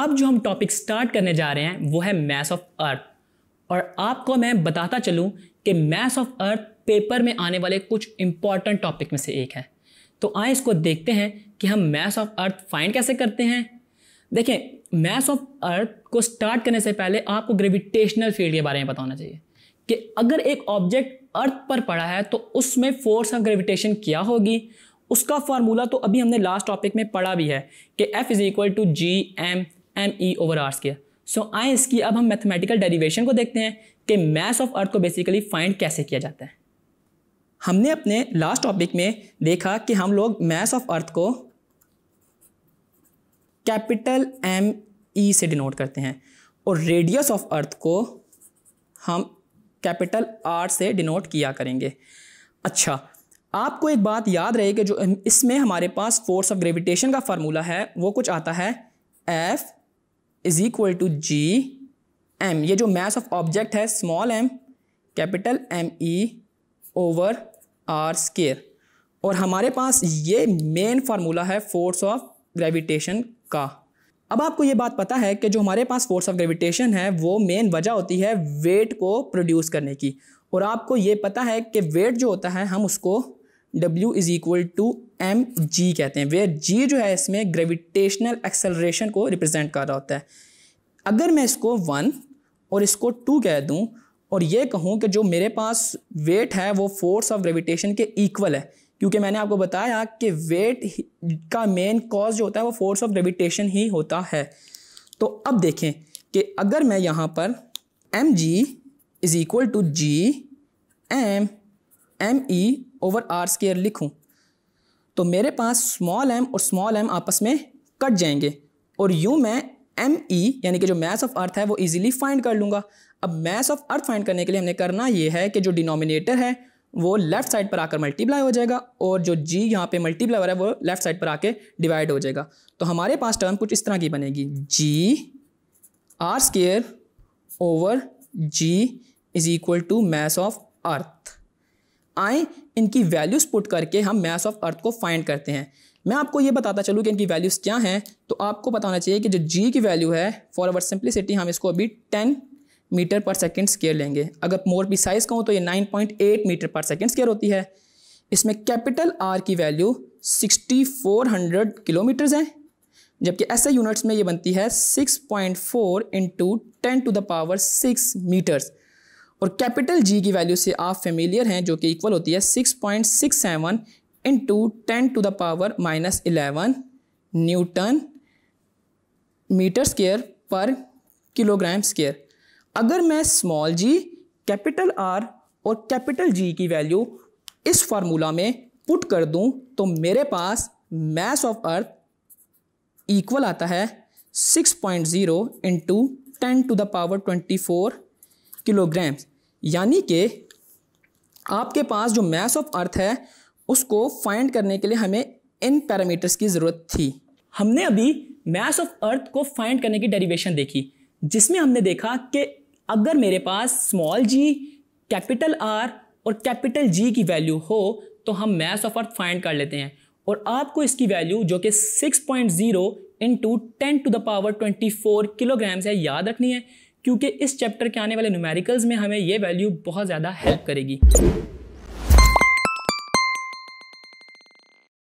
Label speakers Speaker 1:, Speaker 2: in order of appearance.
Speaker 1: अब जो हम टॉपिक स्टार्ट करने जा रहे हैं वो है मैस ऑफ अर्थ और आपको मैं बताता चलूं कि मैस ऑफ अर्थ पेपर में आने वाले कुछ इंपॉर्टेंट टॉपिक में से एक है तो आए इसको देखते हैं कि हम मैस ऑफ अर्थ फाइंड कैसे करते हैं देखें मैस ऑफ अर्थ को स्टार्ट करने से पहले आपको ग्रेविटेशनल फील्ड के बारे में बताना चाहिए कि अगर एक ऑब्जेक्ट अर्थ पर पड़ा है तो उसमें फोर्स ऑफ ग्रेविटेशन क्या होगी उसका फार्मूला तो अभी हमने लास्ट टॉपिक में पढ़ा भी है कि F is equal to G M M E over R's के सो आए इसकी अब हम मैथमेटिकल डेरिवेशन को देखते हैं कि मैस ऑफ अर्थ को बेसिकली फाइंड कैसे किया जाता है हमने अपने लास्ट टॉपिक में देखा कि हम लोग मैस ऑफ अर्थ को कैपिटल एम ई से डिनोट करते हैं और रेडियस ऑफ अर्थ को हम कैपिटल आर से डिनोट किया करेंगे अच्छा आपको एक बात याद रहे कि जो इसमें हमारे पास फोर्स ऑफ ग्रेविटेशन का फार्मूला है वो कुछ आता है F is equal to G M ये जो मैस ऑफ ऑब्जेक्ट है small M capital M E over are square और हमारे पास ये मेन फार्मूला है फोर्स ऑफ ग्रेविटेशन का अब आपको ये बात पता है कि जो हमारे पास फोर्स ऑफ ग्रेविटेशन है वो मेन वजह होती है वेट को प्रोड्यूस करने की और आपको ये पता है कि वेट जो होता है हम उसको W is equal to M G कहते हैं वेयर जी जो है इसमें ग्रेविटेशनल एक्सेलरेशन को रिप्रेजेंट कर रहा होता है अगर मैं इसको वन और इसको टू कह दूँ और ये कहूँ कि जो मेरे पास वेट है वो फोर्स ऑफ ग्रेविटेशन के इक्वल है क्योंकि मैंने आपको बताया कि वेट का मेन कॉज जो होता है वो फोर्स ऑफ ग्रेविटेशन ही होता है तो अब देखें कि अगर मैं यहाँ पर m g is equal to G M M E over are square लिखूँ तो मेरे पास स्मॉल एम और स्मॉल एम आपस में कट जाएंगे और यूँ मैं एम ई यानी कि जो मैथ ऑफ अर्थ है वो ईजिली फाइंड कर लूँगा अब मैथ ऑफ अर्थ फाइंड करने के लिए हमने करना ये है कि जो डिनोमिनेटर है वो लेफ्ट साइड पर आकर मल्टीप्लाई हो जाएगा और जो जी यहाँ पे मल्टीप्लाई हो रहा है वो लेफ्ट साइड पर आके डिवाइड हो जाएगा तो हमारे पास टर्म कुछ इस तरह की बनेगी g R square over G is equal to mass of earth आए इनकी वैल्यूज़ पुट करके हम मैस ऑफ अर्थ को फाइंड करते हैं मैं आपको ये बताता चलूँ कि इनकी वैल्यूज़ क्या हैं तो आपको बताना चाहिए कि जो जी की वैल्यू है फॉर अवर सिंप्लिसिटी हम इसको अभी ten metre per second square लेंगे अगर मोर साइज़ कहूँ तो ये nine point eight metre per second square होती है इसमें कैपिटल आर की value sixty four hundred kilometres हैं जबकि ऐसे यूनिट्स में ये बनती है six point four into ten to the power six metres और कैपिटल जी की वैल्यू से आप फेमिलियर हैं जो कि इक्वल होती है six point six seven into ten to the power minus eleven newton metre square per kilogram square अगर मैं स्मॉल जी कैपिटल आर और कैपिटल जी की वैल्यू इस फार्मूला में पुट कर दूं तो मेरे पास मैस ऑफ अर्थ इक्वल आता है 6.0 point zero into ten to the power 24 kilograms यानी कि आपके पास जो मैस ऑफ अर्थ है उसको फाइंड करने के लिए हमें इन पैरामीटर्स की ज़रूरत थी हमने अभी मैस ऑफ अर्थ को फाइंड करने की डेरिवेशन देखी जिसमें हमने देखा कि अगर मेरे पास स्मॉल जी कैपिटल आर और कैपिटल जी की वैल्यू हो तो हम मैस ऑफ अर्थ फाइंड कर लेते हैं और आपको इसकी वैल्यू जो कि 6.0 point zero into ten to the power 24 kilograms है याद रखनी है क्योंकि इस चैप्टर के आने वाले न्यूमेरिकल्स में हमें ये वैल्यू बहुत ज़्यादा हेल्प करेगी